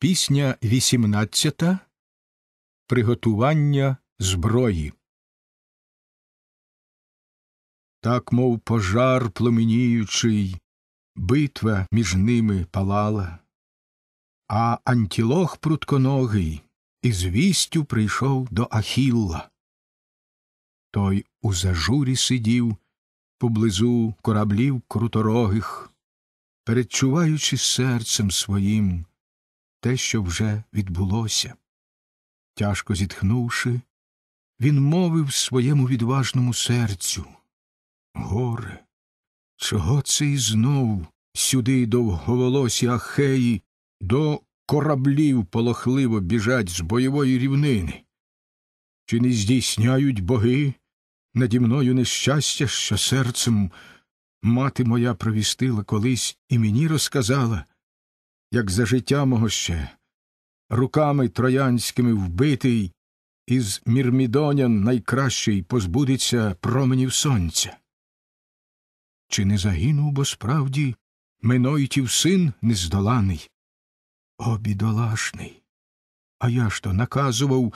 Пісня 18. Приготування зброї. Так, мов пожар пломеніючий, битва між ними палала, а антілох прутконогий із вістю прийшов до Ахілла. Той у зажурі сидів поблизу кораблів круторогих, передчуваючи серцем своїм те, що вже відбулося. Тяжко зітхнувши, він мовив своєму відважному серцю Горе, чого це і знов сюди довговолосі ахеї до кораблів полохливо біжать з бойової рівнини? Чи не здійсняють боги наді мною нещастя, що серцем мати моя провістила колись і мені розказала? як за життя мого ще, руками троянськими вбитий, із мірмідонян найкращий позбудеться променів сонця. Чи не загинув, бо справді Меноїтів син нездоланий? О, бідолашний! А я ж то наказував,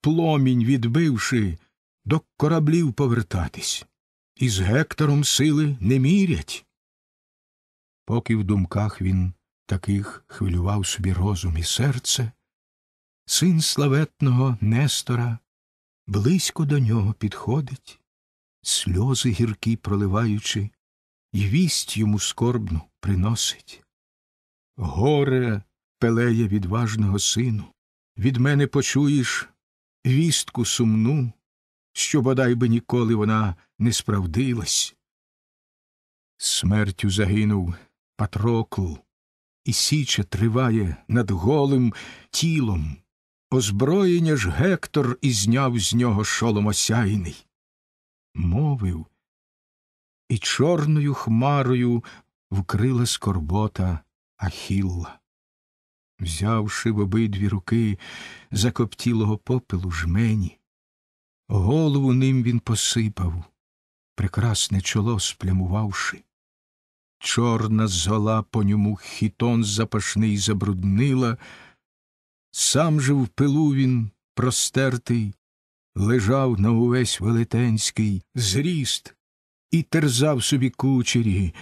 пломінь відбивши, до кораблів повертатись, і з Гектором сили не мірять. Поки в думках він таких хвилював собі розум і серце, син славетного Нестора близько до нього підходить, сльози гіркі проливаючи, і вість йому скорбну приносить. Горе пелеє відважного сину, від мене почуєш вістку сумну, що бодай би ніколи вона не справдилась. Смертю загинув Патрокл, і січа триває над голим тілом. Озброєння ж Гектор і зняв з нього шолом осяйний. Мовив, і чорною хмарою вкрила скорбота Ахілла. Взявши в обидві руки закоптілого попелу жмені, голову ним він посипав, прекрасне чоло сплямувавши чорна зола по ньому хітон запашний забруднила, сам же в пилу він простертий, лежав на увесь велетенський зріст і терзав собі кучері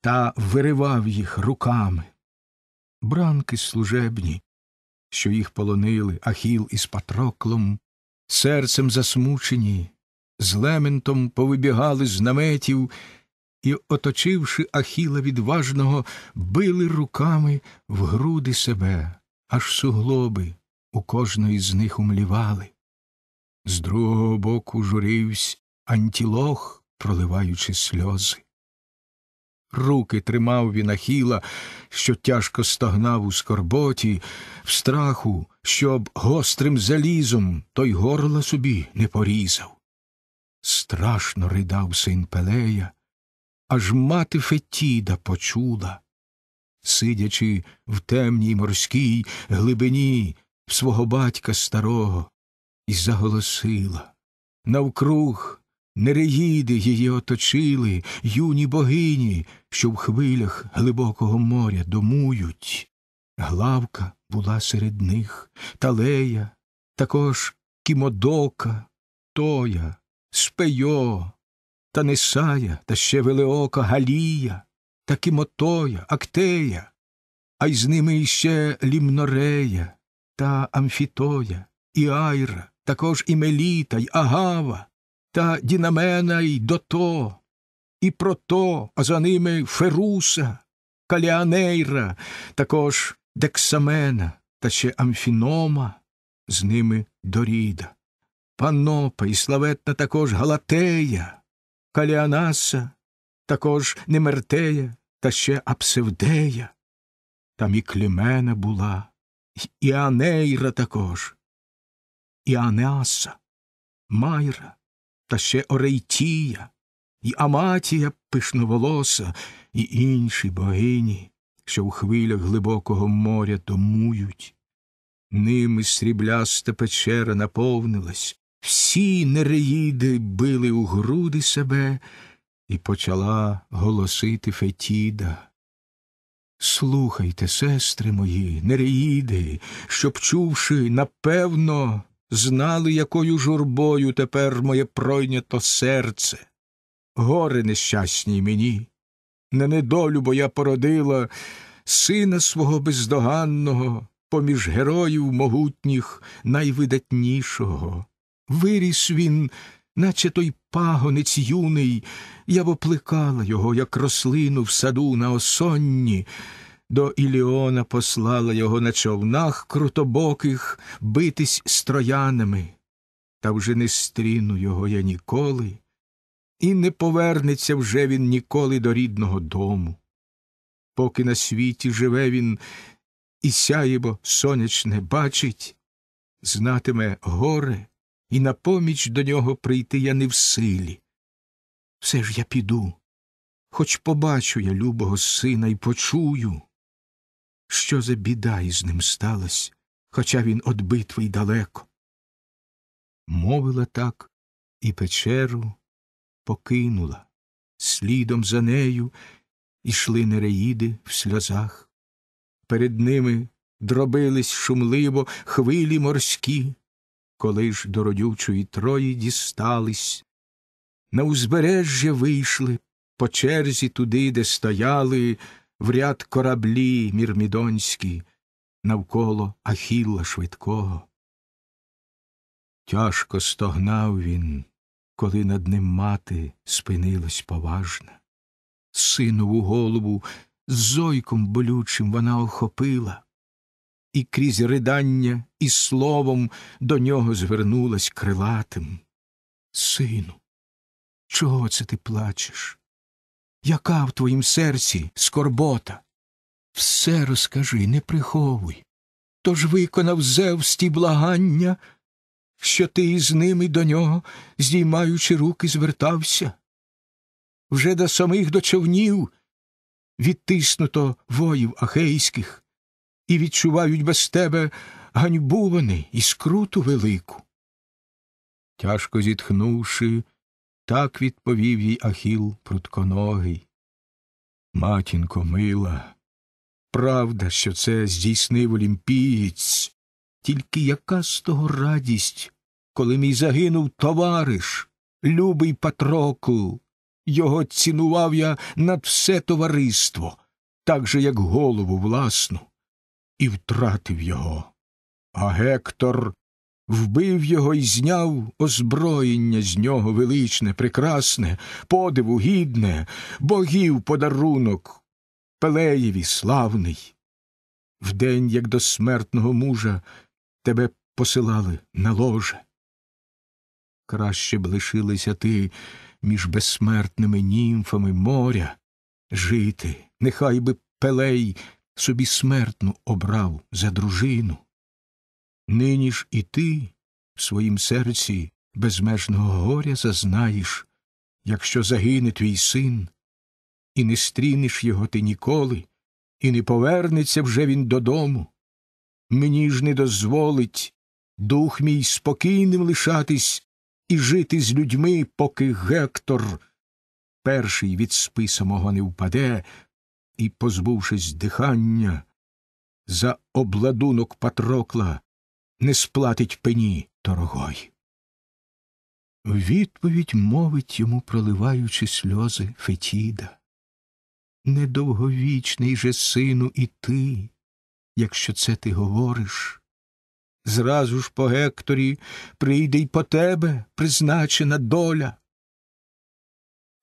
та виривав їх руками. Бранки служебні, що їх полонили Ахіл із патроклом, серцем засмучені, з лементом повибігали з наметів і, оточивши Ахіла відважного, били руками в груди себе, аж суглоби у кожної з них умлівали. З другого боку журивсь антілох, проливаючи сльози. Руки тримав він Ахіла, що тяжко стогнав у скорботі, в страху, щоб гострим залізом той горла собі не порізав. Страшно ридав син Пелея, аж мати Фетіда почула, сидячи в темній морській глибині в свого батька старого, і заголосила. Навкруг нереїди її оточили юні богині, що в хвилях глибокого моря домують. Главка була серед них, талея, також кімодока, тоя, спейо, та Несая, та ще велиока Галія, та Кимотоя, Актея, а й з ними іще Лімнорея, та Амфітоя, і Айра, також і Меліта, й Агава, та Дінамена, й Дото, і Прото, а за ними Феруса, Каліанейра, також Дексамена, та ще Амфінома, з ними Доріда. Панопа і славетна також Галатея, Каліанаса, також Немертея та ще Апсевдея. Там і Клімена була, і Анейра також, і Анеаса, Майра, та ще Орейтія, і Аматія пишноволоса, і інші богині, що в хвилях глибокого моря томують. Ними срібляста печера наповнилась, всі нереїди били у груди себе і почала голосити Фетіда. Слухайте, сестри мої, нереїди, щоб, чувши, напевно, знали, якою журбою тепер моє пройнято серце. Горе нещасній мені, на недолю бо я породила сина свого бездоганного, поміж героїв могутніх найвидатнішого. Виріс він, наче той пагонець юний, я б воплекала його, як рослину в саду на осонні, до Іліона послала його на човнах крутобоких битись з троянами. Та вже не стріну його я ніколи, і не повернеться вже він ніколи до рідного дому. Поки на світі живе він і сяєбо сонячне бачить, знатиме горе і на поміч до нього прийти я не в силі. Все ж я піду, хоч побачу я любого сина і почую, що за біда із ним сталась, хоча він од битви й далеко. Мовила так і печеру покинула, слідом за нею ішли нереїди в сльозах. Перед ними дробились шумливо хвилі морські коли ж до родючої трої дістались, на узбережжя вийшли по черзі туди, де стояли в ряд кораблі мірмідонські, навколо Ахілла швидкого. Тяжко стогнав він, коли над ним мати спинилась поважна. Синову голову з зойком болючим вона охопила і крізь ридання, і словом до нього звернулась крилатим. Сину, чого це ти плачеш? Яка в твоїм серці скорбота? Все розкажи, не приховуй. Тож виконав Зевс ті благання, що ти із ними до нього, здіймаючи руки, звертався. Вже до самих до човнів відтиснуто воїв ахейських, і відчувають без тебе ганьбу вони і скруту велику. Тяжко зітхнувши, так відповів їй Ахіл прутконогий. Матінко мила, правда, що це здійснив олімпієць, тільки яка з того радість, коли мій загинув товариш, любий Патрокл, його цінував я над все товариство, так же, як голову власну і втратив його. А Гектор вбив його і зняв озброєння з нього величне, прекрасне, подиву гідне, богів подарунок, Пелеєві славний. Вдень, як до смертного мужа, тебе посилали на ложе. Краще б лишилися ти між безсмертними німфами моря жити, нехай би Пелей собі смертну обрав за дружину. Нині ж і ти в своїм серці безмежного горя зазнаєш, якщо загине твій син, і не стрінеш його ти ніколи, і не повернеться вже він додому. Мені ж не дозволить дух мій спокійним лишатись і жити з людьми, поки Гектор, перший від списа мого не впаде, і, позбувшись дихання, за обладунок Патрокла не сплатить пені дорогой. Відповідь мовить йому, проливаючи сльози Фетіда. Недовговічний же сину, і ти, якщо це ти говориш. Зразу ж по Гекторі прийде й по тебе призначена доля.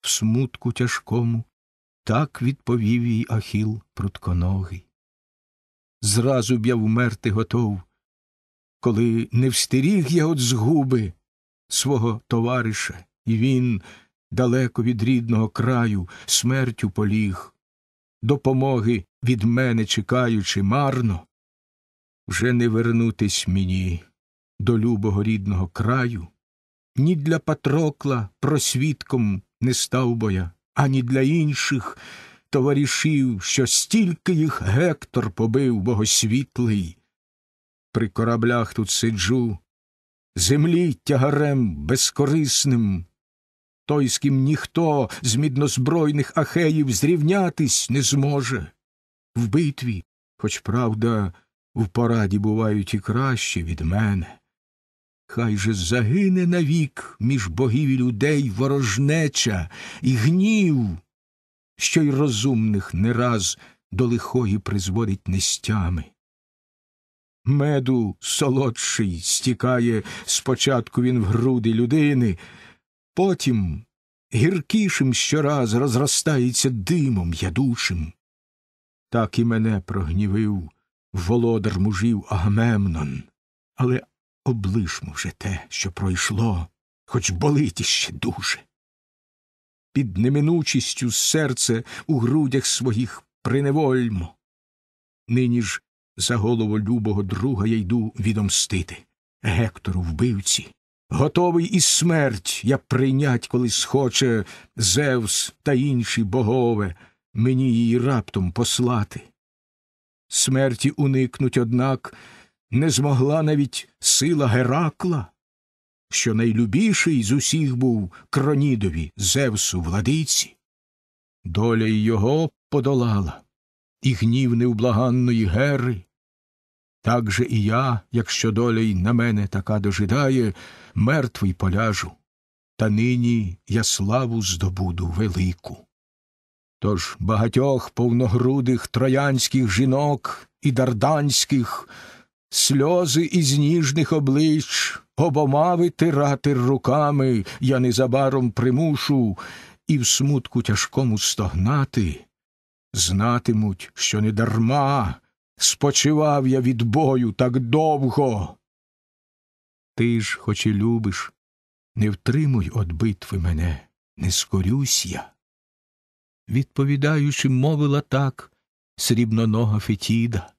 В смутку тяжкому так відповів їй Ахіл прутконогий. Зразу б я вмерти готов, коли не встеріг я от згуби свого товариша, і він, далеко від рідного краю, смертю поліг, допомоги від мене чекаючи марно, вже не вернутись мені до любого рідного краю, ні для Патрокла просвідком не став бо я ані для інших товаришів, що стільки їх Гектор побив богосвітлий. При кораблях тут сиджу, землі тягарем безкорисним. Той, з ким ніхто з міднозбройних ахеїв зрівнятись не зможе. В битві, хоч правда, в пораді бувають і краще від мене. Хай же загине навік між богів і людей ворожнеча і гнів, що й розумних не раз до лихої призводить нестями. Меду солодший стікає спочатку він в груди людини, потім гіркішим щораз розростається димом ядучим. Так і мене прогнівив володар мужів Агамемнон, але облишмо вже те, що пройшло, хоч болить іще дуже. Під неминучістю серце у грудях своїх приневольмо. Нині ж за голову любого друга я йду відомстити. Гектору вбивці. Готовий і смерть я прийнять, коли схоче Зевс та інші богове мені її раптом послати. Смерті уникнуть, однак, не змогла навіть сила Геракла, що найлюбіший з усіх був Кронідові Зевсу владиці. Доля й його подолала, і гнів невблаганної гери. Так же і я, якщо доля й на мене така дожидає, мертвий поляжу, та нині я славу здобуду велику. Тож багатьох повногрудих троянських жінок і дарданських сльози із ніжних облич, обома витирати руками я незабаром примушу і в смутку тяжкому стогнати. Знатимуть, що не дарма спочивав я від бою так довго. Ти ж, хоч і любиш, не втримуй од битви мене, не скорюсь я. Відповідаючи, мовила так срібнонога Фетіда.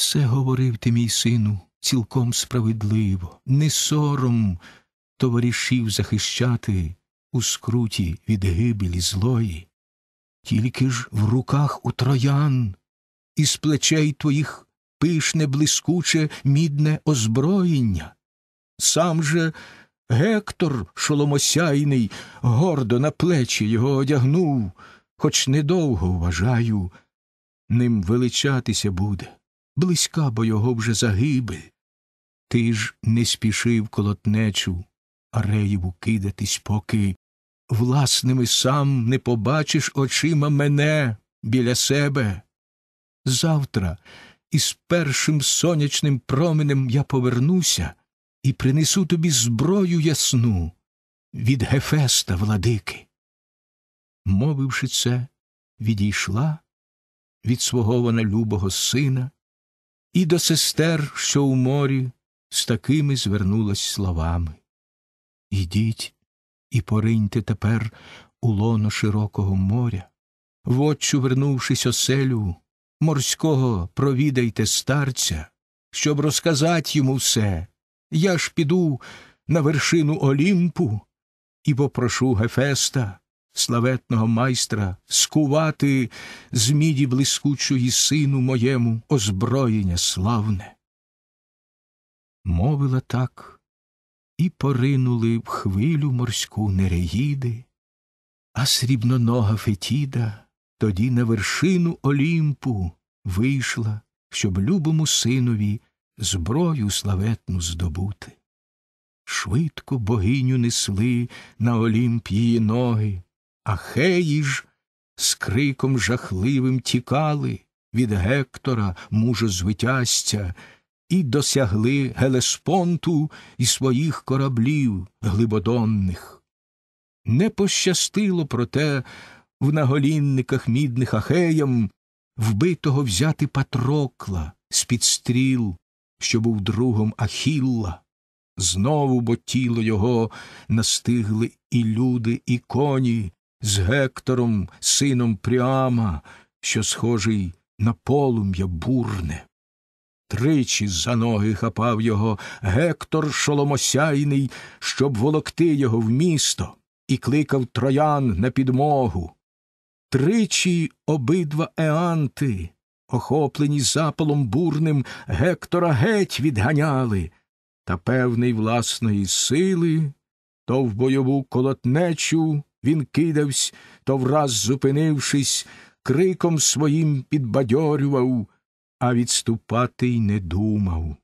Все говорив ти, мій сину, цілком справедливо, не сором товаришів захищати у скруті від гибелі злої, тільки ж в руках у троян, із плечей твоїх пишне, блискуче, мідне озброєння. Сам же Гектор шоломосяйний гордо на плечі його одягнув, хоч недовго, вважаю, ним величатися буде близька бо його вже загибель. Ти ж не спішив колотнечу, Ареєву кидатись, поки власними сам не побачиш очима мене біля себе. Завтра із першим сонячним променем я повернуся і принесу тобі зброю ясну від Гефеста, владики. Мовивши це, відійшла від свого вона любого сина і до сестер, що у морі, з такими звернулась словами. Ідіть і пориньте тепер у лоно широкого моря, в отчу вернувшись оселю, морського провідайте старця, щоб розказати йому все. Я ж піду на вершину Олімпу і попрошу Гефеста, славетного майстра, скувати з міді блискучої сину моєму озброєння славне. Мовила так і поринули в хвилю морську нереїди, а срібнонога Фетіда тоді на вершину Олімпу вийшла, щоб любому синові зброю славетну здобути. Швидко богиню несли на Олімп її ноги, Ахеї ж з криком жахливим тікали від Гектора, мужа звитязця, і досягли Гелеспонту і своїх кораблів глибодонних. Не пощастило, проте, в наголінниках мідних ахеям вбитого взяти патрокла з під стріл, що був другом Ахілла. Знову бо тіло його настигли і люди, і коні, з Гектором, сином Пріама, що схожий на полум'я бурне. Тричі за ноги хапав його Гектор шоломосяйний, щоб волокти його в місто, і кликав троян на підмогу. Тричі обидва еанти, охоплені запалом бурним, Гектора геть відганяли, та певний власної сили то в бойову колотнечу він кидавсь, то враз зупинившись, криком своїм підбадьорював, а відступати й не думав.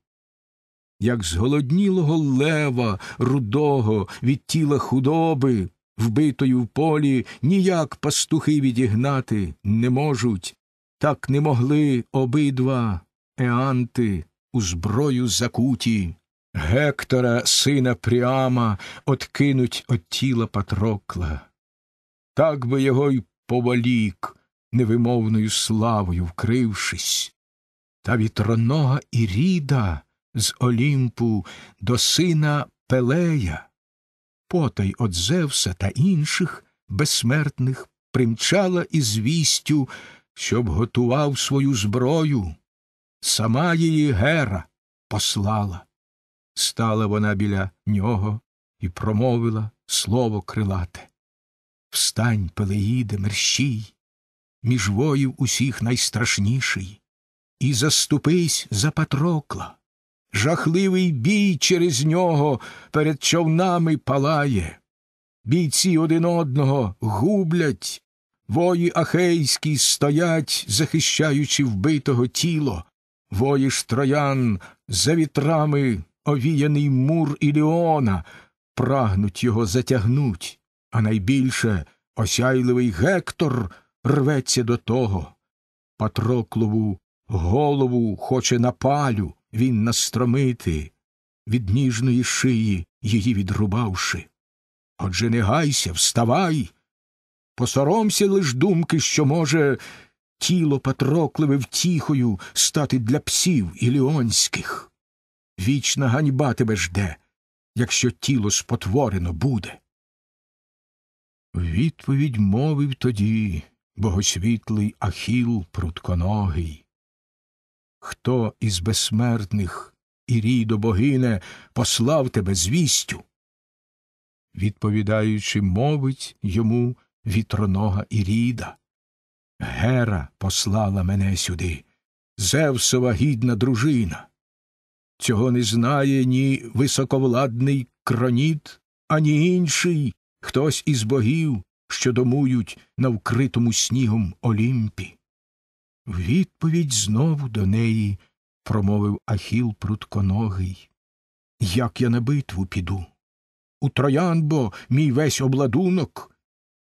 Як зголоднілого лева, рудого від тіла худоби, вбитої в полі, ніяк пастухи відігнати не можуть, так не могли обидва еанти у зброю закуті. Гектора, сина Пріама, откинуть от тіла Патрокла так би його й повалік, невимовною славою вкрившись. Та вітронога Іріда з Олімпу до сина Пелея, потай от Зевса та інших безсмертних примчала із вістю, щоб готував свою зброю. Сама її Гера послала. Стала вона біля нього і промовила слово крилате. Встань, Пелеїде, мерщій, між воїв усіх найстрашніший, і заступись за Патрокла. Жахливий бій через нього перед човнами палає. Бійці один одного гублять, вої ахейські стоять, захищаючи вбитого тіло, вої ж троян за вітрами овіяний мур Іліона, прагнуть його затягнуть а найбільше осяйливий Гектор рветься до того. Патроклову голову хоче на палю він настромити, від ніжної шиї її відрубавши. Отже, не гайся, вставай. Посоромся лиш думки, що може тіло патроклеве втіхою стати для псів іліонських. Вічна ганьба тебе жде, якщо тіло спотворено буде. Відповідь мовив тоді богосвітлий Ахіл прутконогий. Хто із безсмертних і рідо богине послав тебе звістю? Відповідаючи, мовить йому вітронога Іріда. Гера послала мене сюди, Зевсова гідна дружина. Цього не знає ні високовладний кроніт, ані інший хтось із богів, що домують на вкритому снігом Олімпі. В відповідь знову до неї промовив Ахіл прутконогий. Як я на битву піду? У троян бо мій весь обладунок.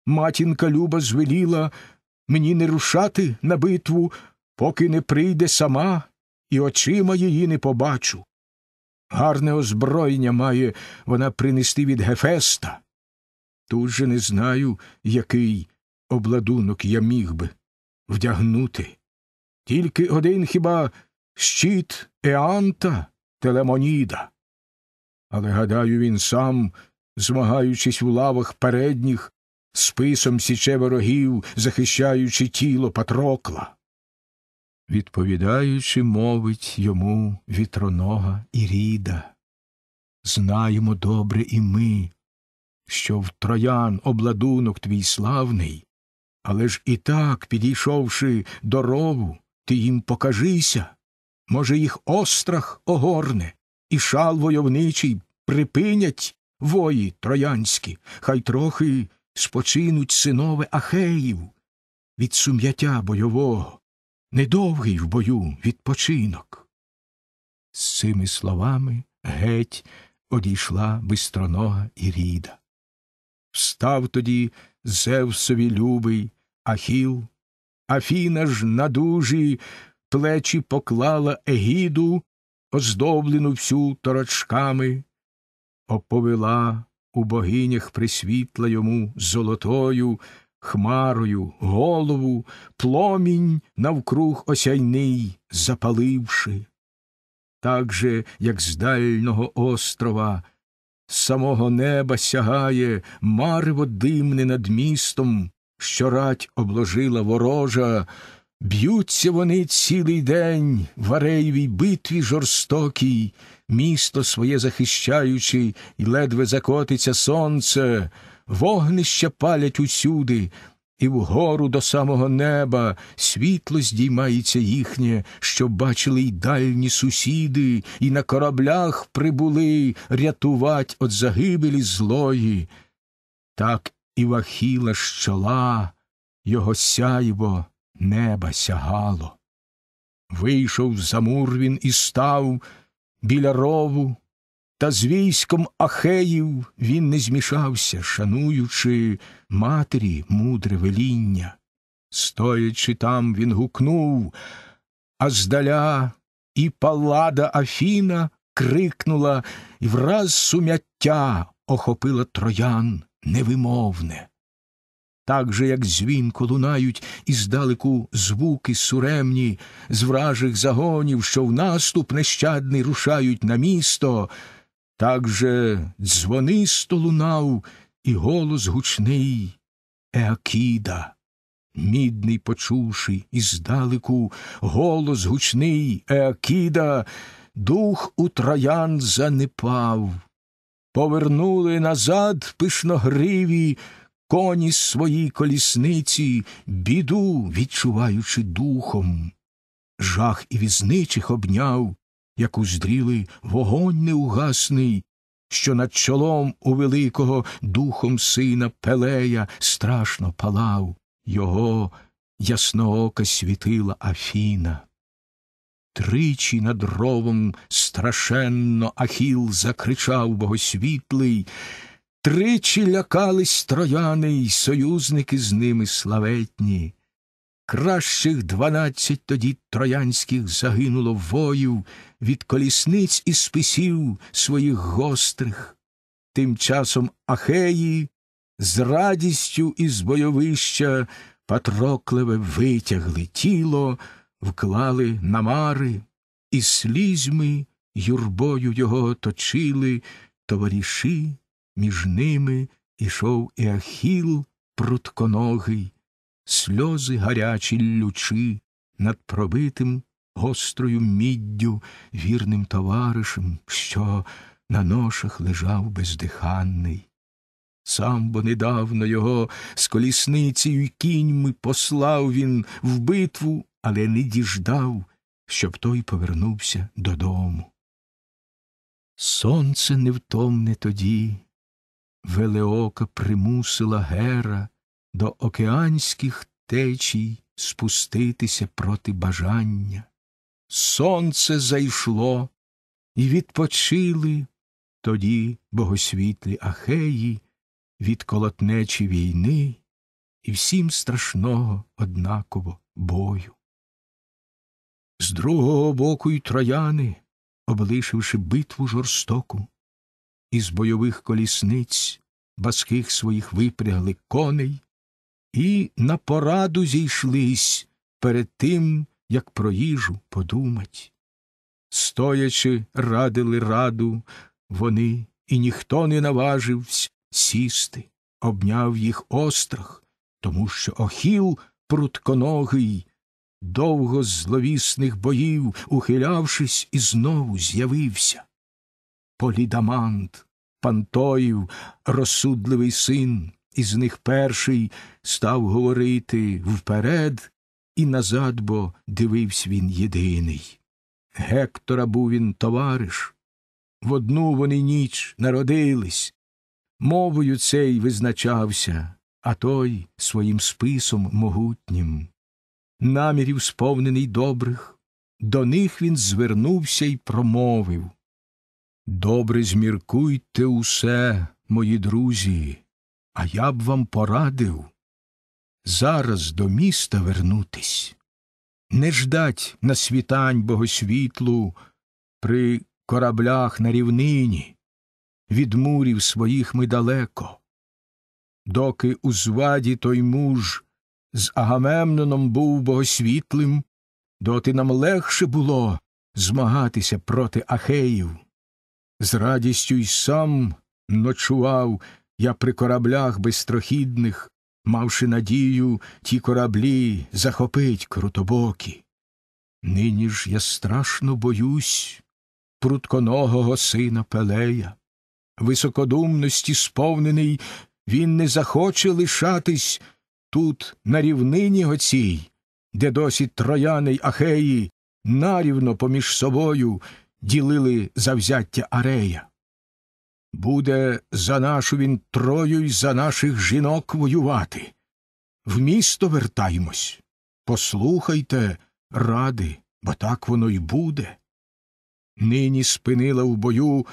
Матінка Люба звеліла мені не рушати на битву, поки не прийде сама і очима її не побачу. Гарне озброєння має вона принести від Гефеста, Тут же не знаю, який обладунок я міг би вдягнути. Тільки один хіба щит Еанта Телемоніда. Але, гадаю, він сам, змагаючись у лавах передніх, списом січе ворогів, захищаючи тіло Патрокла. Відповідаючи, мовить йому вітронога Іріда. Знаємо добре і ми, що в троян обладунок твій славний, але ж і так, підійшовши до рову, ти їм покажися. Може, їх острах огорне, і шал войовничий припинять вої троянські, хай трохи спочинуть синове Ахеїв від сум'яття бойового, недовгий в бою відпочинок. З цими словами геть одійшла бистронога Іріда. Встав тоді Зевсові любий Ахіл, Афіна ж на дужі плечі поклала Егіду, оздоблену всю торочками, оповела у богинях присвітла йому золотою хмарою голову, пломінь навкруг осяйний запаливши. Так же, як з дального острова, самого неба сягає марево димне над містом, що рать обложила ворожа, б'ються вони цілий день в Ареєвій битві жорстокій, місто своє захищаючи, і ледве закотиться сонце, вогнища палять усюди, і вгору до самого неба світло здіймається їхнє, що бачили й дальні сусіди, і на кораблях прибули рятувать от загибелі злої. Так і вахіла щола, його сяйво неба сягало. Вийшов за мур він і став біля рову, та з військом Ахеїв він не змішався, шануючи матері мудре веління. Стоячи там, він гукнув, а здаля і палада Афіна крикнула, і враз сум'яття охопила троян невимовне. Так же, як дзвінко лунають іздалеку звуки суремні, з вражих загонів, що в наступ нещадний рушають на місто. Так же дзвонисто лунав і голос гучний Еакіда. Мідний, почувши іздалеку голос гучний Еакіда, дух у троян занепав. Повернули назад пишногриві коні свої колісниці, біду відчуваючи духом. Жах і візничих обняв як уздріли вогонь неугасний, що над чолом у великого духом сина Пелея страшно палав, його ясноока світила Афіна. Тричі над ровом страшенно Ахіл закричав богосвітлий, тричі лякались трояни й союзники з ними славетні. Кращих дванадцять тоді троянських загинуло воїв, від колісниць і списів своїх гострих. Тим часом Ахеї з радістю із бойовища Патроклеве витягли тіло, вклали на мари, і слізьми юрбою його оточили товариші, між ними ішов і Ахіл прутконогий, сльози гарячі лючи над пробитим гострою міддю вірним товаришем, що на ношах лежав бездиханний. Сам бо недавно його з колісницею й кіньми послав він в битву, але не діждав, щоб той повернувся додому. Сонце невтомне тоді, велеока примусила гера до океанських течій спуститися проти бажання сонце зайшло, і відпочили тоді богосвітлі ахеї від колотнечі війни і всім страшного однаково бою. З другого боку й трояни, облишивши битву жорстоку, із бойових колісниць баских своїх випрягли коней, і на пораду зійшлись перед тим як про їжу подумати. Стоячи, радили раду вони, і ніхто не наважився сісти, обняв їх острах, тому що охіл прутконогий, довго зловісних боїв, ухилявшись, і знову з'явився. Полідамант, Пантоїв, розсудливий син, із них перший став говорити вперед і назад бо дивився він єдиний. Гектора був він товариш. В одну вони ніч народились, мовою цей визначався, а той своїм списом могутнім. Намірів, сповнений добрих, до них він звернувся і промовив. Добре зміркуйте усе, мої друзі, а я б вам порадив зараз до міста вернутись, не ждать на світань богосвітлу при кораблях на рівнині, від мурів своїх ми далеко, доки у зваді той муж з Агамемноном був богосвітлим, доти нам легше було змагатися проти Ахеїв. З радістю й сам ночував я при кораблях безстрохідних, Мавши надію, ті кораблі захопить крутобокі. Нині ж я страшно боюсь прутконогого сина Пелея. Високодумності сповнений, він не захоче лишатись тут, на рівнині оцій, де досі трояни й ахеї нарівно поміж собою ділили завзяття Арея. Буде за нашу він трою й за наших жінок воювати. В місто вертаймось. Послухайте, ради, бо так воно й буде. Нині спинила в бою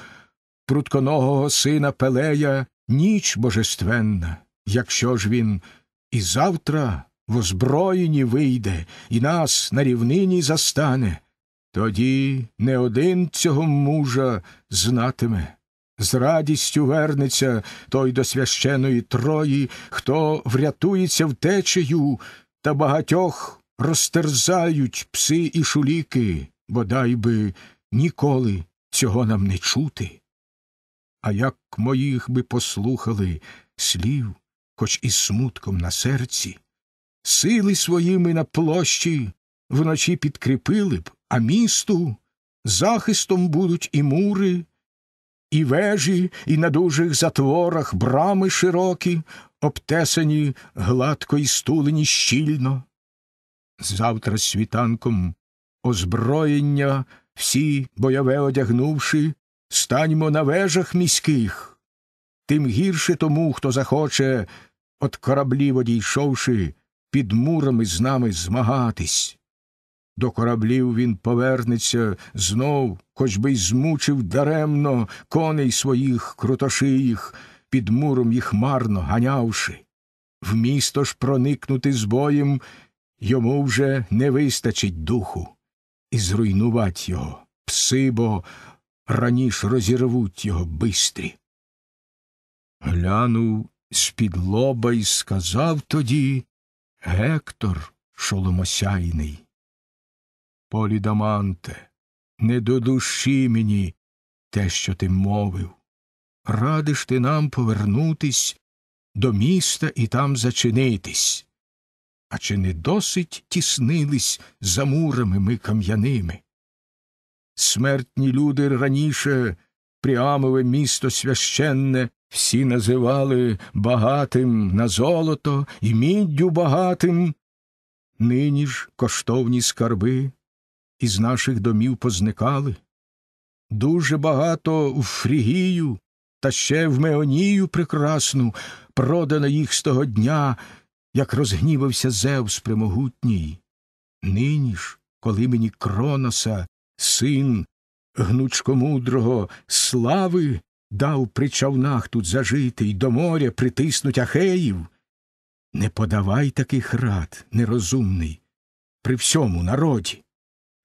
прутконогого сина Пелея ніч божественна, якщо ж він і завтра в озброєні вийде і нас на рівнині застане, тоді не один цього мужа знатиме з радістю вернеться той до священої Трої, хто врятується втечею, та багатьох розтерзають пси і шуліки, бодай би ніколи цього нам не чути. А як моїх би послухали слів, хоч і смутком на серці, сили своїми на площі вночі підкріпили б, а місту захистом будуть і мури і вежі, і на дужих затворах брами широкі, обтесані гладко і стулені щільно. Завтра світанком озброєння всі бойове одягнувши, станьмо на вежах міських, тим гірше тому, хто захоче, от кораблів одійшовши, під мурами з нами змагатись. До кораблів він повернеться знов, хоч би й змучив даремно коней своїх крутошиїх, під муром їх марно ганявши. В місто ж проникнути з боєм йому вже не вистачить духу, і зруйнувать його, пси бо раніш розірвуть його бистрі. Глянув з під лоба і сказав тоді Гектор шоломосяйний. Полідаманте, не до душі мені те, що ти мовив. Радиш ти нам повернутись до міста і там зачинитись. А чи не досить тіснились за мурами ми кам'яними? Смертні люди раніше пріамове місто священне всі називали багатим на золото і міддю багатим, нині ж коштовні скарби із наших домів позникали. Дуже багато в Фрігію та ще в Меонію прекрасну продано їх з того дня, як розгнівався Зевс Премогутній. Нині ж, коли мені Кроноса, син гнучкомудрого слави, дав при човнах тут зажити й до моря притиснуть ахеїв, не подавай таких рад, нерозумний, при всьому народі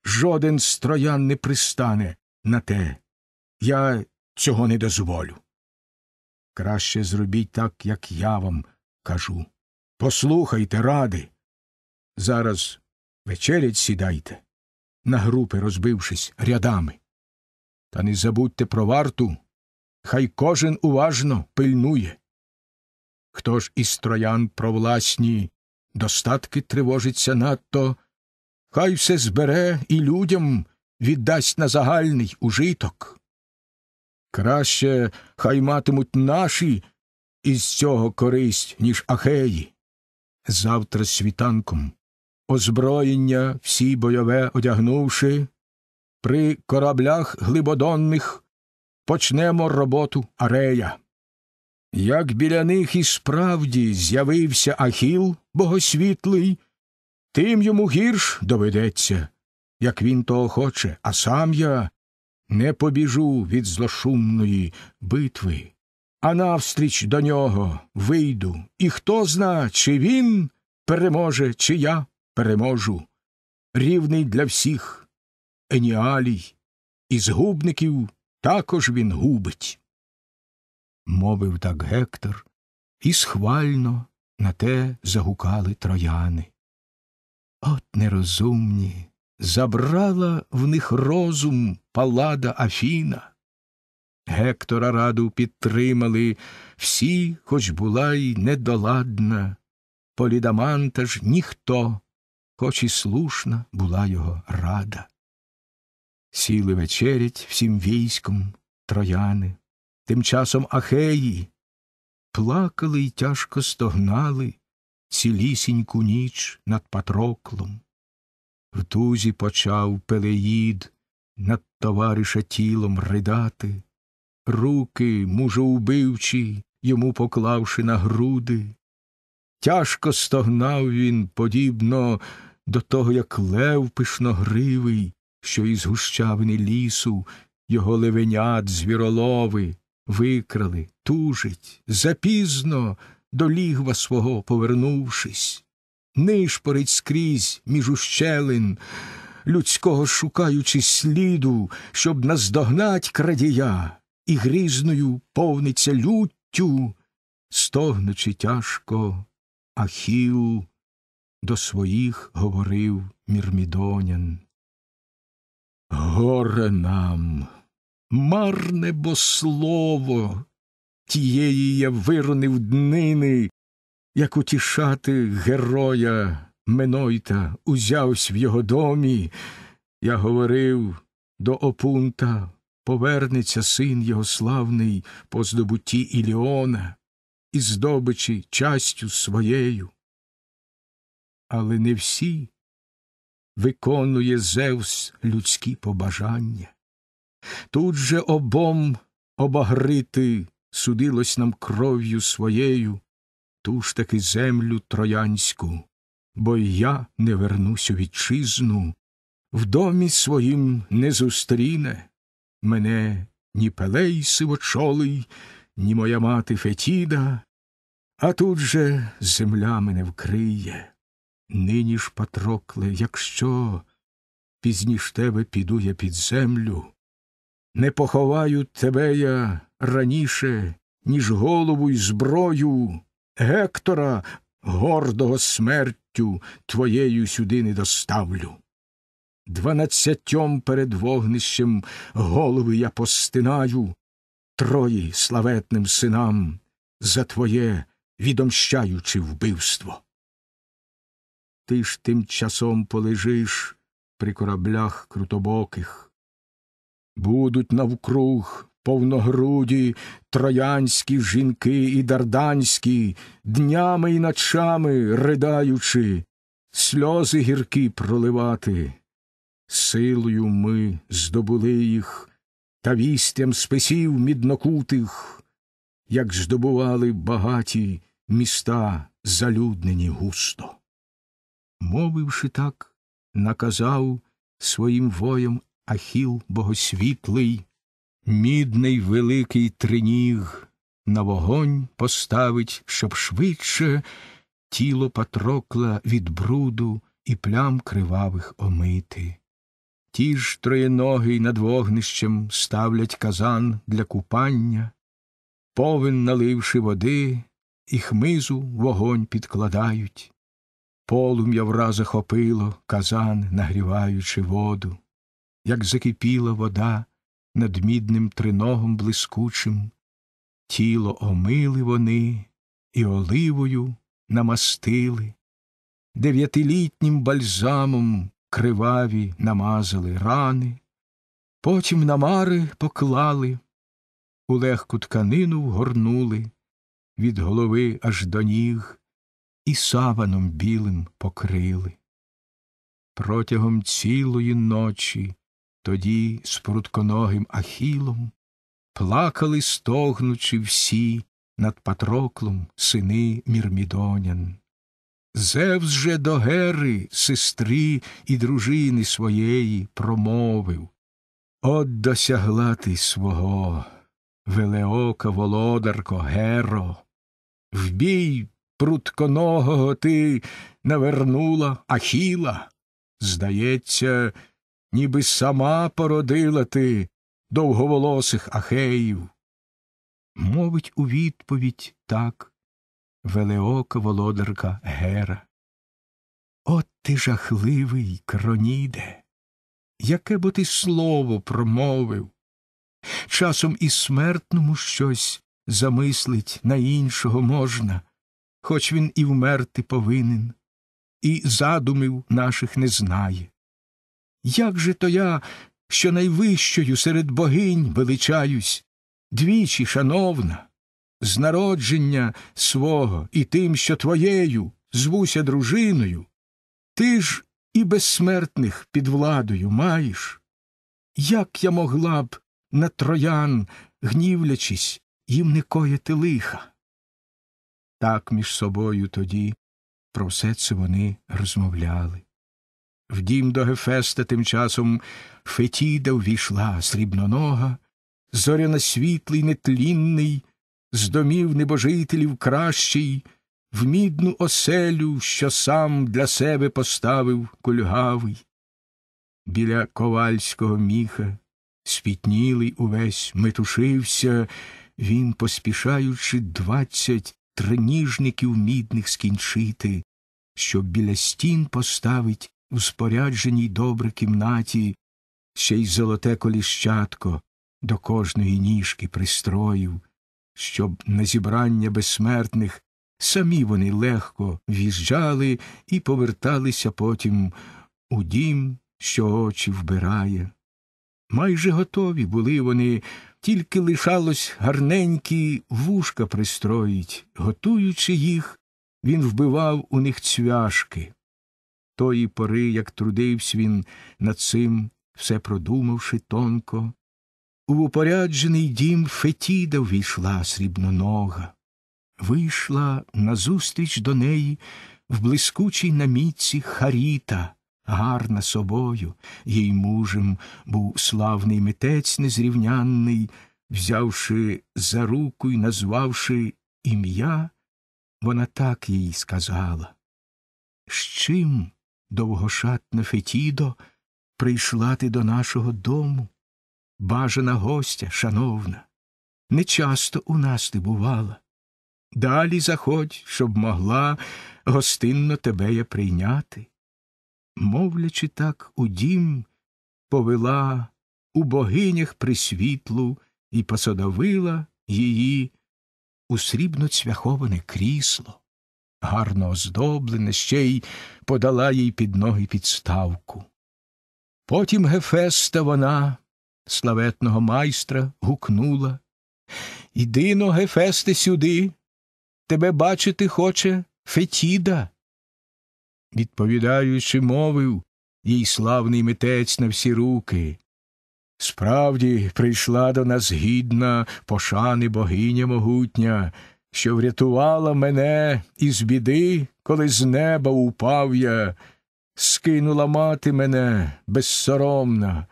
жоден з троян не пристане на те. Я цього не дозволю. Краще зробіть так, як я вам кажу. Послухайте, ради. Зараз вечерять сідайте, на групи розбившись рядами. Та не забудьте про варту, хай кожен уважно пильнує. Хто ж із троян про власні достатки тривожиться надто, хай все збере і людям віддасть на загальний ужиток. Краще хай матимуть наші із цього користь, ніж ахеї. Завтра світанком, озброєння всі бойове одягнувши, при кораблях глибодонних почнемо роботу арея. Як біля них і справді з'явився Ахіл богосвітлий, тим йому гірш доведеться, як він того хоче, а сам я не побіжу від злошумної битви, а навстріч до нього вийду, і хто зна, чи він переможе, чи я переможу. Рівний для всіх, еніалій, і згубників також він губить. Мовив так Гектор, і схвально на те загукали трояни. От нерозумні, забрала в них розум палада Афіна. Гектора раду підтримали всі, хоч була й недоладна, полідаманта ж ніхто, хоч і слушна була його рада. Сіли вечерять всім військом трояни, тим часом ахеї, плакали й тяжко стогнали, цілісіньку ніч над Патроклом. В тузі почав Пелеїд над товариша тілом ридати, руки мужоубивчі, йому поклавши на груди. Тяжко стогнав він, подібно до того, як лев пишногривий, що із гущавини лісу його левенят звіролови викрали, тужить запізно до лігва свого повернувшись, нишпорить скрізь між ущелин, людського шукаючи сліду, щоб наздогнать крадія, і грізною повниться люттю, стогнучи тяжко, Ахіл до своїх говорив мірмідонян. Горе нам, марне бо слово, тієї я виронив днини, як утішати героя Менойта узявсь в його домі. Я говорив до опунта повернеться син його славний по здобутті Іліона і здобичі частю своєю. Але не всі виконує Зевс людські побажання. Тут же обом обагрити судилось нам кров'ю своєю, ту ж таки землю троянську, бо я не вернусь у вітчизну, в домі своїм не зустріне мене ні пелей сивочолий, ні моя мати Фетіда, а тут же земля мене вкриє. Нині ж, Патрокле, якщо пізніш тебе піду я під землю. Не поховаю тебе я раніше, ніж голову й зброю Гектора, гордого смертю твоєю сюди не доставлю. Дванадцятьом перед вогнищем голови я постинаю, Трої славетним синам за твоє відомщаюче вбивство. Ти ж тим часом полежиш при кораблях крутобоких. Будуть навкруг повногруді троянські жінки і дарданські, днями і ночами ридаючи, сльози гіркі проливати. Силою ми здобули їх та вістям списів міднокутих, як здобували багаті міста, залюднені густо. Мовивши так, наказав своїм воям Ахіл богосвітлий, мідний великий триніг, на вогонь поставить, щоб швидше тіло Патрокла від бруду і плям кривавих омити. Ті ж троєногий над вогнищем ставлять казан для купання, повен, наливши води, і хмизу вогонь підкладають. Полум'я враз захопило казан, нагріваючи воду як закипіла вода над мідним триногом блискучим, тіло омили вони і оливою намастили, дев'ятилітнім бальзамом криваві намазали рани, потім намари поклали, у легку тканину вгорнули від голови аж до ніг і саваном білим покрили. Протягом цілої ночі тоді з прутконогим ахілом плакали, стогнучи всі над патроклом сини мірмідонян. Зевс же до Гери, сестри і дружини своєї промовив От досягла ти свого, велеока володарко Геро, в бій прутконогого ти навернула ахіла. Здається, ніби сама породила ти довговолосих ахеїв. Мовить у відповідь так велеока володарка Гера. От ти жахливий кроніде, яке бо ти слово промовив. Часом і смертному щось замислить на іншого можна, хоч він і вмерти повинен, і задумів наших не знає. Як же то я, що найвищою серед богинь величаюсь, двічі, шановна, з народження свого і тим, що твоєю звуся дружиною, ти ж і безсмертних під владою маєш? Як я могла б на троян, гнівлячись, їм не коїти лиха? Так між собою тоді про все це вони розмовляли. В дім до Гефеста тим часом Фетіда ввійшла срібнонога, зоряно світлий, нетлінний, з домів небожителів кращий, в мідну оселю, що сам для себе поставив кульгавий. Біля ковальського міха, спітнілий увесь, метушився, він, поспішаючи, двадцять триніжників мідних скінчити, щоб біля стін поставить в спорядженій добре кімнаті, ще й золоте коліщатко до кожної ніжки пристроїв, щоб на зібрання безсмертних самі вони легко в'їжджали і поверталися потім у дім, що очі вбирає. Майже готові були вони, тільки лишалось гарненькі вушка пристроїть, готуючи їх, він вбивав у них цвяшки тої пори, як трудився він над цим, все продумавши тонко. У упоряджений дім Фетіда ввійшла срібнонога, вийшла назустріч до неї в блискучій намітці Харіта, гарна собою, їй мужем був славний митець незрівнянний, взявши за руку і назвавши ім'я, вона так їй сказала. З чим довгошатна Фетідо, прийшла ти до нашого дому, бажана гостя, шановна, нечасто у нас ти бувала. Далі заходь, щоб могла гостинно тебе я прийняти. Мовлячи так, у дім повела у богинях присвітлу і посадовила її у срібно цвяховане крісло гарно оздоблене, ще й подала їй під ноги підставку. Потім Гефеста вона, славетного майстра, гукнула Іди но, Гефесте, сюди. Тебе бачити хоче Фетіда. Відповідаючи, мовив їй славний митець на всі руки. Справді прийшла до нас гідна пошани богиня могутня, що врятувала мене із біди, коли з неба упав я, скинула мати мене безсоромна,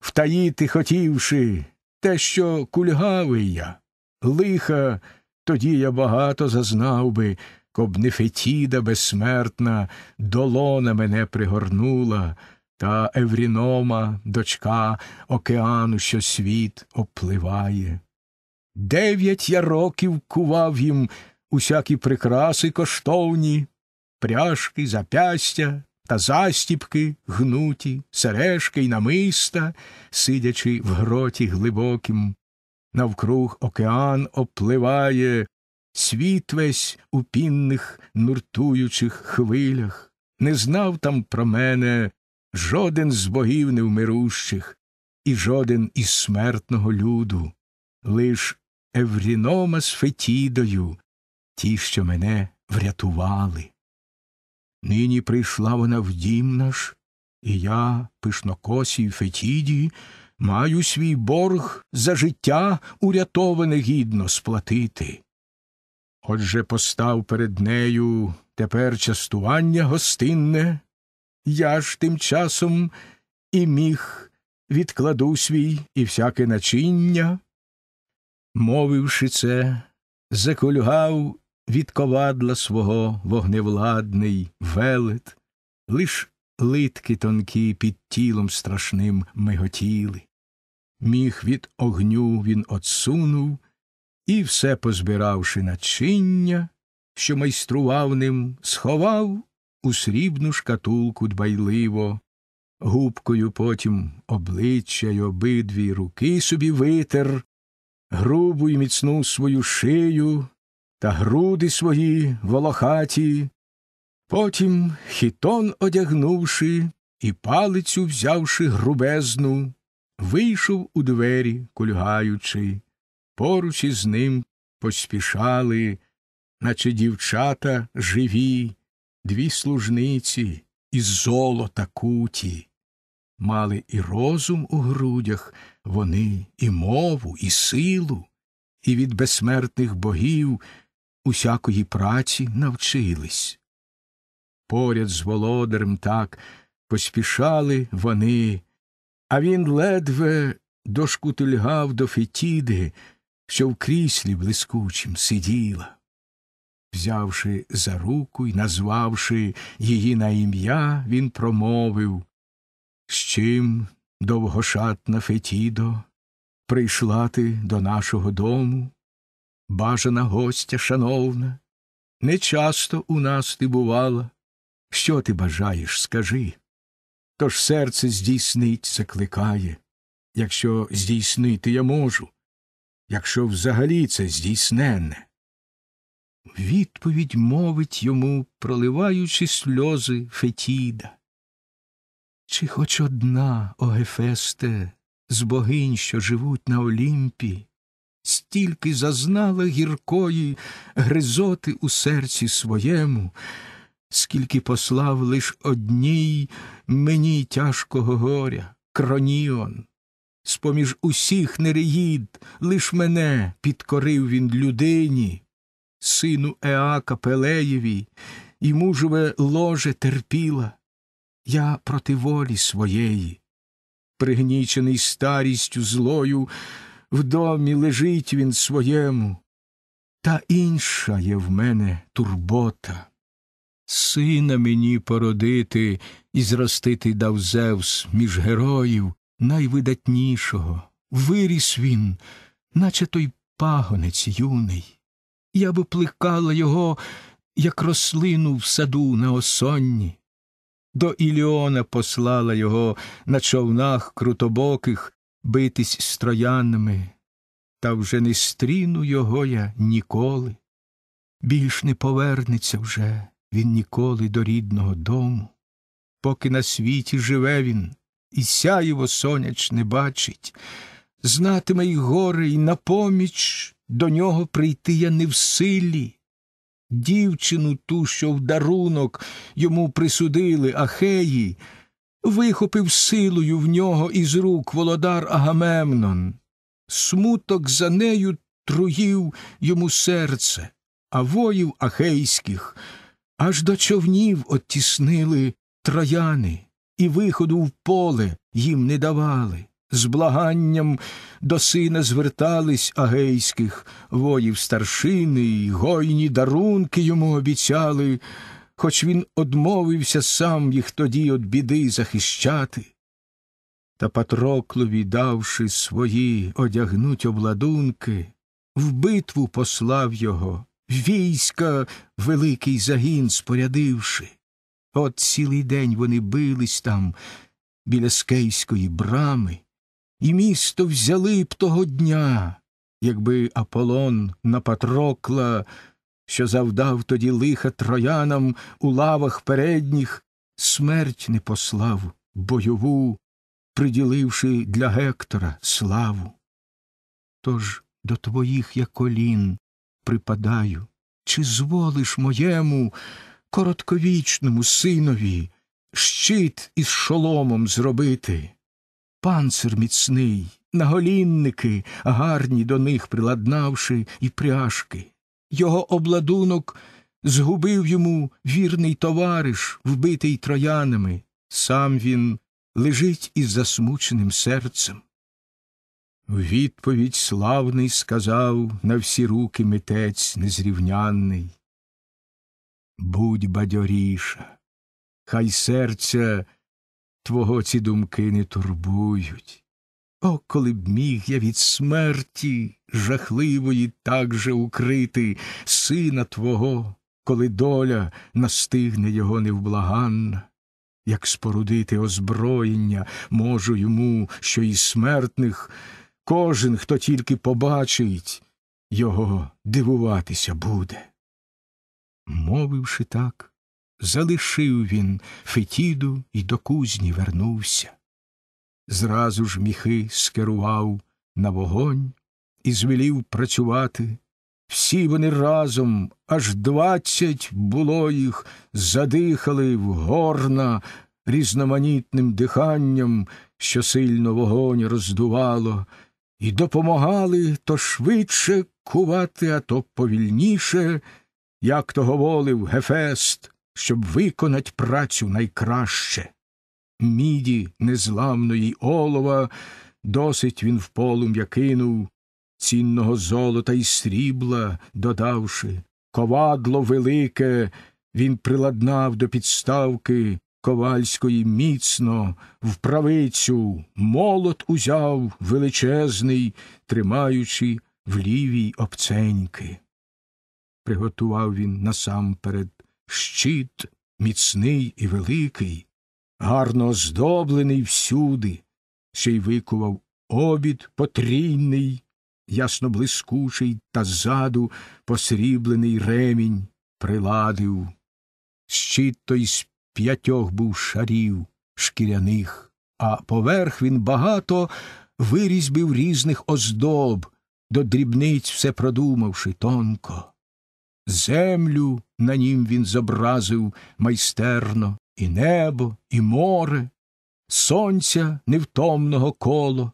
втаїти хотівши те, що кульгавий я. Лиха тоді я багато зазнав би, коб не Фетіда безсмертна, долона мене пригорнула, та Еврінома, дочка океану, що світ опливає. Дев'ять я років кував їм усякі прикраси коштовні, пряжки, запястя та застіпки гнуті, сережки й намиста, сидячи в гроті глибоким, Навкруг океан опливає, світ весь у пінних нуртуючих хвилях, не знав там, про мене, жоден з богів невмирущих, і жоден із смертного люду. Лиш Еврінома з Фетідою, ті, що мене врятували. Нині прийшла вона в дім наш, і я, пишнокосій Фетіді, маю свій борг за життя урятоване гідно сплатити. Отже постав перед нею тепер частування гостинне, я ж тим часом і міг відкладу свій і всяке начиння. Мовивши це, заколюгав від ковадла свого вогневладний велет, лиш литки тонкі під тілом страшним миготіли. Міх від огню він отсунув і, все позбиравши начиння, що майстрував ним, сховав у срібну шкатулку дбайливо, губкою потім обличчя й обидві руки собі витер грубу і міцну свою шию та груди свої волохаті, потім хітон одягнувши і палицю взявши грубезну, вийшов у двері, кульгаючи, поруч із ним поспішали, наче дівчата живі, дві служниці із золота куті мали і розум у грудях, вони і мову, і силу, і від безсмертних богів усякої праці навчились. Поряд з володарем так поспішали вони, а він ледве дошкутильгав до фетіди, що в кріслі блискучим сиділа. Взявши за руку і назвавши її на ім'я, він промовив з чим, довгошатна Фетідо, прийшла ти до нашого дому, бажана гостя шановна, нечасто у нас ти бувала. Що ти бажаєш, скажи? Тож серце здійснить закликає, якщо здійснити я можу, якщо взагалі це здійснене? Відповідь мовить йому, проливаючи сльози Фетіда. Чи хоч одна, о Гефесте, з богинь, що живуть на Олімпі, стільки зазнала гіркої гризоти у серці своєму, скільки послав лиш одній мені тяжкого горя, кроніон. з поміж усіх нереїд, лиш мене підкорив він людині, сину Еака Пелеєві, і мужеве ложе терпіла. Я проти волі своєї, пригнічений старістю злою, в домі лежить він своєму, та інша є в мене турбота. Сина мені породити і зростити дав Зевс між героїв найвидатнішого. Виріс він, наче той пагонець юний. Я б плекала його, як рослину в саду на осонні до Іліона послала його на човнах крутобоких битись з троянами, та вже не стріну його я ніколи. Більш не повернеться вже він ніколи до рідного дому, поки на світі живе він, і сяєво соняч не бачить, знатиме й горе, і на поміч до нього прийти я не в силі дівчину ту, що в дарунок йому присудили Ахеї, вихопив силою в нього із рук володар Агамемнон. Смуток за нею труїв йому серце, а воїв ахейських аж до човнів оттіснили трояни і виходу в поле їм не давали з благанням до сина звертались агейських воїв старшини, й гойні дарунки йому обіцяли, хоч він одмовився сам їх тоді від біди захищати. Та Патроклові, давши свої одягнуть обладунки, в битву послав його, війська великий загін спорядивши. От цілий день вони бились там біля скейської брами і місто взяли б того дня, якби Аполлон на Патрокла, що завдав тоді лиха троянам у лавах передніх, смерть не послав бойову, приділивши для Гектора славу. Тож до твоїх я колін припадаю, чи зволиш моєму коротковічному синові щит із шоломом зробити? панцир міцний, наголінники, гарні до них приладнавши і пряжки. Його обладунок згубив йому вірний товариш, вбитий троянами. Сам він лежить із засмученим серцем. відповідь славний сказав на всі руки митець незрівнянний. Будь бадьоріша, хай серця твого ці думки не турбують. О, коли б міг я від смерті жахливої так же укрити сина твого, коли доля настигне його невблаганна, як спорудити озброєння можу йому, що із смертних кожен, хто тільки побачить, його дивуватися буде. Мовивши так, залишив він Фетіду і до кузні вернувся. Зразу ж міхи скерував на вогонь і звелів працювати. Всі вони разом, аж двадцять було їх, задихали в горна різноманітним диханням, що сильно вогонь роздувало, і допомагали то швидше кувати, а то повільніше, як того волив Гефест щоб виконать працю найкраще. Міді незламної олова, досить він в полум'я кинув, цінного золота і срібла, додавши, ковадло велике, він приладнав до підставки ковальської міцно, в правицю молот узяв величезний, тримаючи в лівій обценьки. Приготував він насамперед щит міцний і великий, гарно оздоблений всюди, ще й викував обід потрійний, ясно блискучий та ззаду посріблений ремінь приладив. Щит той з п'ятьох був шарів шкіряних, а поверх він багато вирізьбив різних оздоб, до дрібниць все продумавши тонко землю на нім він зобразив майстерно і небо, і море, сонця невтомного коло,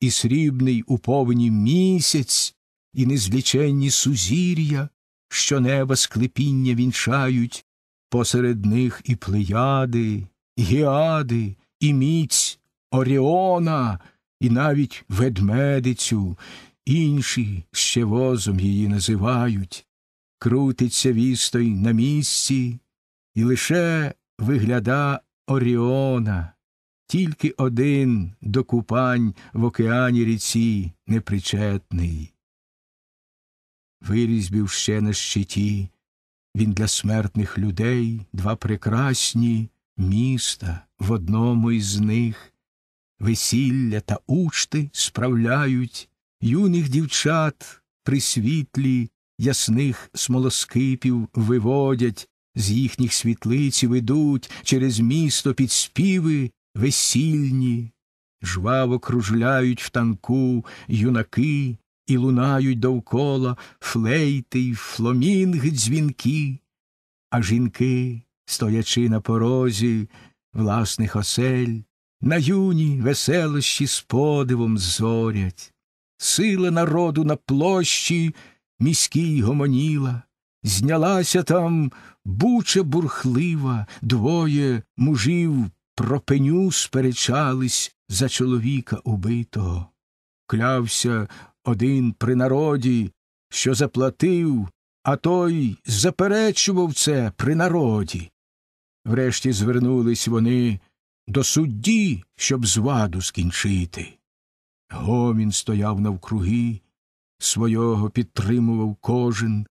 і срібний у повені місяць, і незліченні сузір'я, що неба склепіння вінчають, посеред них і плеяди, і гіади, і міць Оріона, і навіть ведмедицю, інші ще возом її називають крутиться вістой на місці, і лише вигляда Оріона, тільки один до купань в океані ріці непричетний. Вирізбів ще на щиті він для смертних людей два прекрасні міста в одному із них. Весілля та учти справляють юних дівчат при світлі ясних смолоскипів виводять, з їхніх світлиць ведуть через місто під співи весільні, жваво кружляють в танку юнаки і лунають довкола флейти й фломінг дзвінки, а жінки, стоячи на порозі власних осель, на юні веселощі з подивом зорять, сила народу на площі. Міський гомоніла, знялася там буча бурхлива, двоє мужів про пеню сперечались за чоловіка убитого. Клявся один при народі, що заплатив, а той заперечував це при народі. Врешті звернулись вони до судді, щоб зваду скінчити. Гомін стояв навкруги, свого підтримував кожен.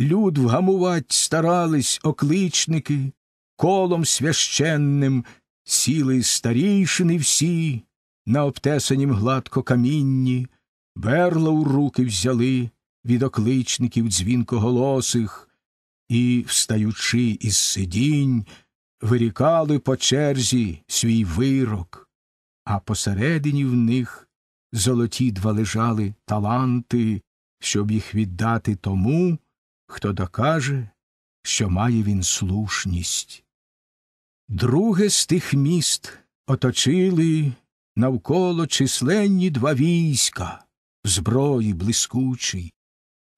Люд вгамувать старались окличники, колом священним сіли старійшини всі, на обтесанім гладко камінні, берла у руки взяли від окличників дзвінкоголосих і, встаючи із сидінь, вирікали по черзі свій вирок, а посередині в них золоті два лежали таланти, щоб їх віддати тому, хто докаже, що має він слушність. Друге з тих міст оточили навколо численні два війська, зброї блискучі,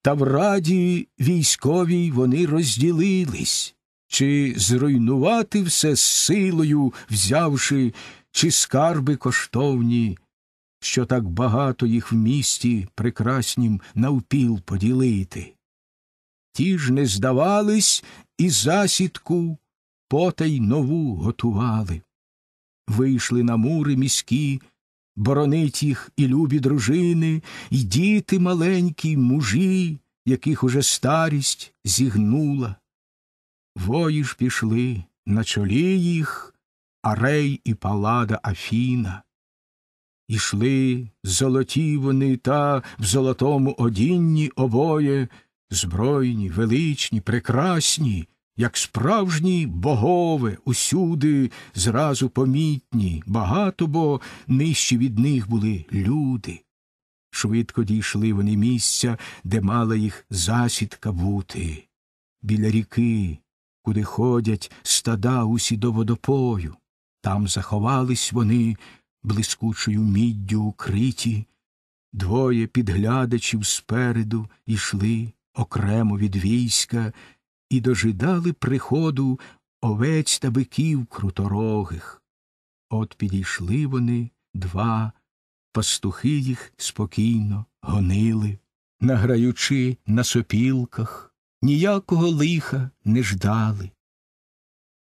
та в раді військовій вони розділились, чи зруйнувати все з силою взявши, чи скарби коштовні що так багато їх в місті прекраснім навпіл поділити. Ті ж не здавались і засідку потай нову готували. Вийшли на мури міські, боронить їх і любі дружини, і діти маленькі, мужі, яких уже старість зігнула. Вої ж пішли на чолі їх Арей і палада Афіна. Ішли золоті вони та в золотому одінні обоє, збройні, величні, прекрасні, як справжні богове, усюди зразу помітні, багато бо нижчі від них були люди. Швидко дійшли вони місця, де мала їх засідка бути, біля ріки, куди ходять стада усі до водопою. Там заховались вони блискучою міддю укриті, двоє підглядачів спереду йшли окремо від війська і дожидали приходу овець та биків круторогих. От підійшли вони два, пастухи їх спокійно гонили, награючи на сопілках, ніякого лиха не ждали.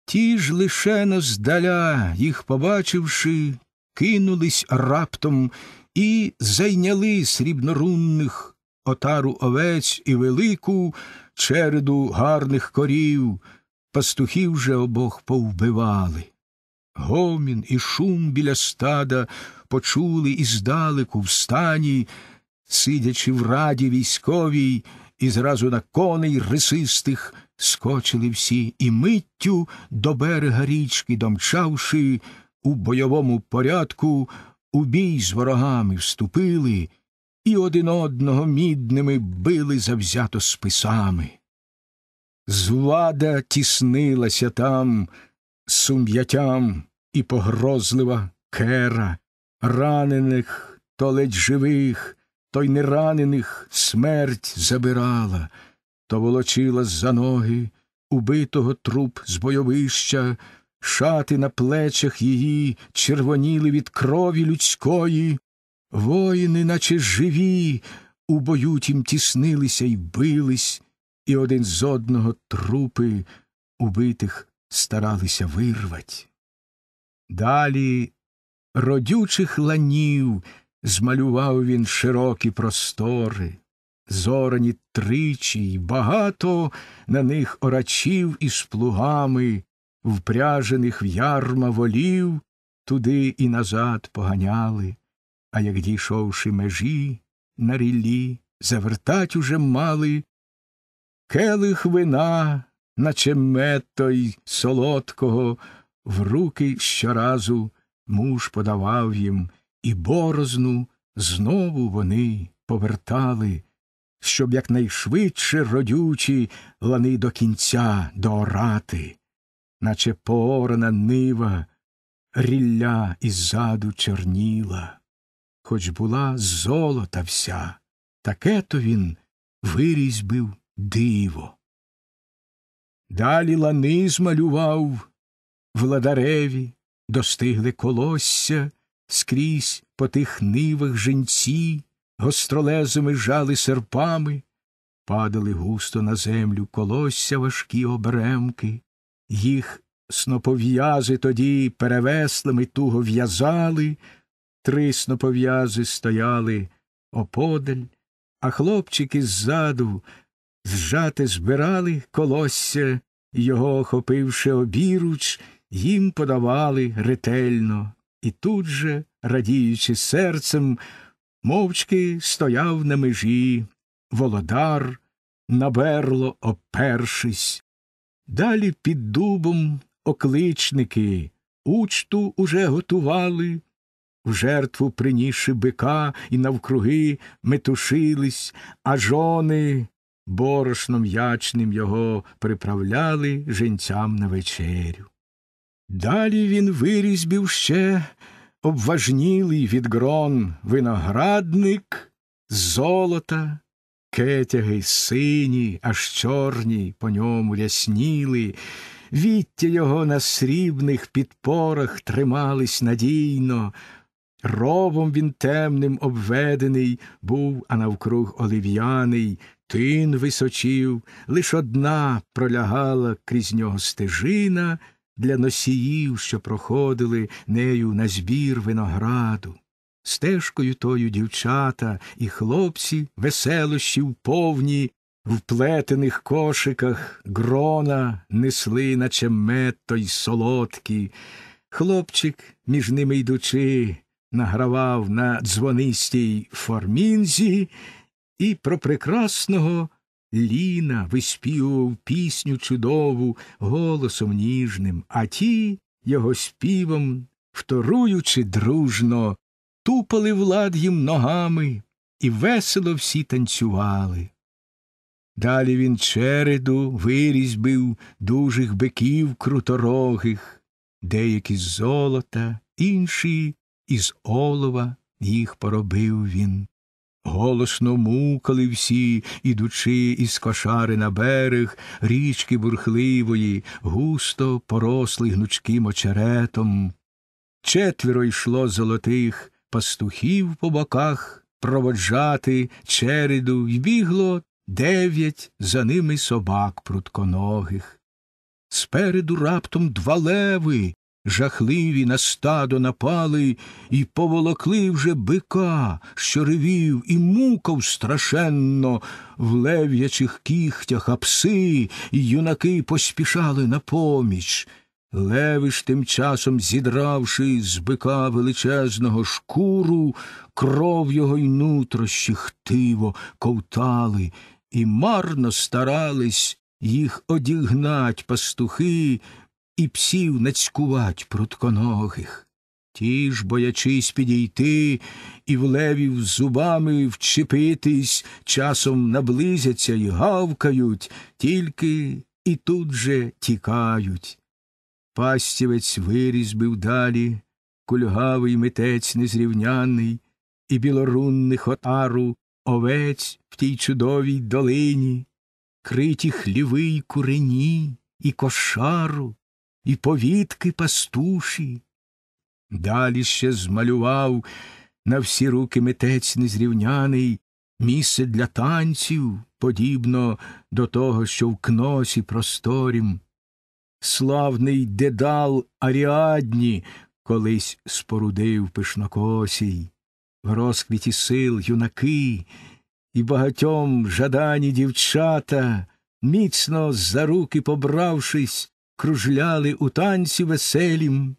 Ті ж лише наздаля, їх побачивши, кинулись раптом і зайняли срібнорунних отару овець і велику череду гарних корів, пастухів же обох повбивали. Гомін і шум біля стада почули іздалеку в стані, сидячи в раді військовій, і зразу на коней рисистих скочили всі і миттю до берега річки, домчавши, у бойовому порядку у бій з ворогами вступили і один одного мідними били завзято списами. Звада тіснилася там сум'ятям і погрозлива кера, ранених то ледь живих, то й неранених смерть забирала, то волочила за ноги убитого труп з бойовища шати на плечах її червоніли від крові людської, воїни, наче живі, у бою тім тіснилися й бились, і один з одного трупи убитих старалися вирвать. Далі родючих ланів змалював він широкі простори. Зорані тричі й багато на них орачів із плугами, впряжених в ярма волів туди і назад поганяли, а як дійшовши межі на ріллі, завертать уже мали, келих вина, наче мето й солодкого, в руки щоразу муж подавав їм, і борозну знову вони повертали. Щоб якнайшвидше родючі лани до кінця доорати, наче поорана нива, рілля іззаду чорніла, хоч була золота вся, таке то він вирізьбив диво. Далі лани змалював владареві, достигли колосся скрізь по тих нивах жінці, гостролезами жали серпами, падали густо на землю колосся важкі обремки, їх снопов'язи тоді перевеслими туго в'язали, три снопов'язи стояли оподаль, а хлопчики ззаду зжати збирали колосся, його, охопивши обіруч, їм подавали ретельно. І тут же, радіючи серцем, мовчки стояв на межі володар, наберло опершись Далі під дубом окличники учту уже готували, в жертву принісши бика і навкруги метушились, а жони борошном ячним його приправляли женцям на вечерю. Далі він вирізбів ще обважнілий від грон виноградник, золота Кетяги сині, аж чорні по ньому рясніли, віття його на срібних підпорах тримались надійно, ровом він темним обведений був, а навкруг олив'яний, тин височів, лиш одна пролягала крізь нього стежина для носіїв, що проходили нею на збір винограду. Стежкою тою дівчата і хлопці веселощів повні, в плетених кошиках грона несли, наче мед й солодкі. Хлопчик, між ними йдучи, награвав на дзвонистій формінзі і про прекрасного ліна виспівував пісню чудову голосом ніжним, а ті його співом, вторуючи дружно, тупали влад їм ногами і весело всі танцювали. Далі він череду вирізьбив дужих биків круторогих, деякі з золота, інші із олова їх поробив він. Голосно мукали всі, ідучи із кошари на берег, річки бурхливої, густо поросли гнучким очеретом. Четверо йшло золотих, пастухів по боках проводжати череду, й бігло дев'ять за ними собак прутконогих. Спереду раптом два леви, жахливі на стадо напали і поволокли вже бика, що ревів і мукав страшенно в лев'ячих кіхтях, а пси і юнаки поспішали на поміч. Левиш, тим часом, зідравши з бика величезного шкуру, кров його й нутрощі хтиво ковтали, і марно старались їх одігнать пастухи і псів нацькувать прутконогих. Ті ж, боячись підійти і в левів зубами вчепитись, часом наблизяться і гавкають, тільки і тут же тікають. Пастівець вирізьбив далі, кульгавий митець незрівняний, і білорунних отару овець в тій чудовій долині, криті хліви й курені, і кошару, і повітки пастуші. Далі ще змалював на всі руки митець незрівняний, місце для танців, подібно до того, що в кносі просторім славний дедал Аріадні колись спорудив пишнокосій, в розквіті сил юнаки і багатьом жадані дівчата, міцно за руки побравшись, кружляли у танці веселім.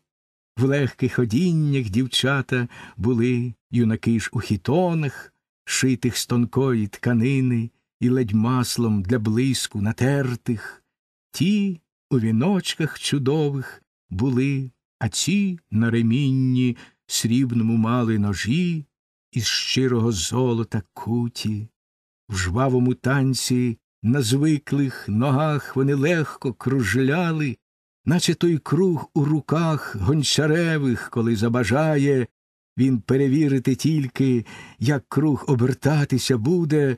В легких одіннях дівчата були юнаки ж у хітонах, шитих з тонкої тканини і ледь маслом для блиску натертих, ті у віночках чудових були, а ці на ремінні срібному мали ножі із щирого золота куті, в жвавому танці на звиклих ногах вони легко кружляли, наче той круг у руках гончаревих, коли забажає, він перевірити тільки, як круг обертатися буде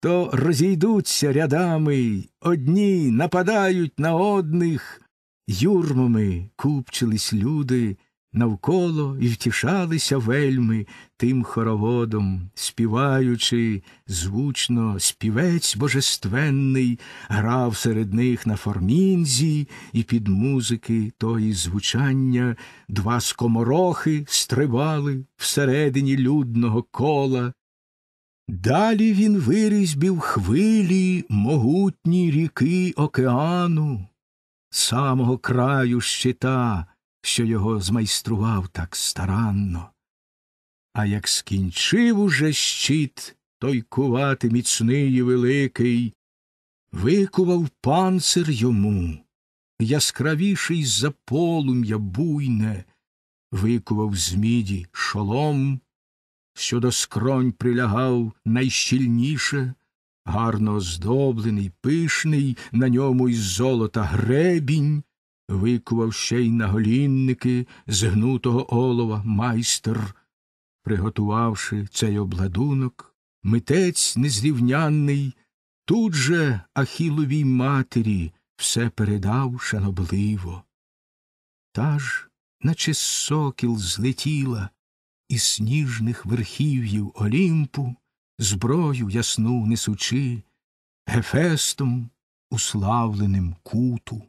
то розійдуться рядами, одні нападають на одних, юрмами купчились люди навколо і втішалися вельми тим хороводом, співаючи звучно, співець божественний, грав серед них на формінзі, і під музики тої звучання два скоморохи стрибали всередині людного кола. Далі він вирізбів хвилі могутні ріки океану, самого краю щита, що його змайстрував так старанно. А як скінчив уже щит той кувати міцний і великий, викував панцир йому, яскравіший за полум'я буйне, викував з міді шолом що до скронь прилягав найщільніше, гарно оздоблений, пишний, на ньому із золота гребінь, викував ще й наголінники згнутого олова майстер. Приготувавши цей обладунок, митець незрівнянний, тут же Ахіловій матері все передав шанобливо. Та ж, наче сокіл злетіла, і сніжних верхів'їв Олімпу, зброю ясну несучи, Гефестом уславленим куту.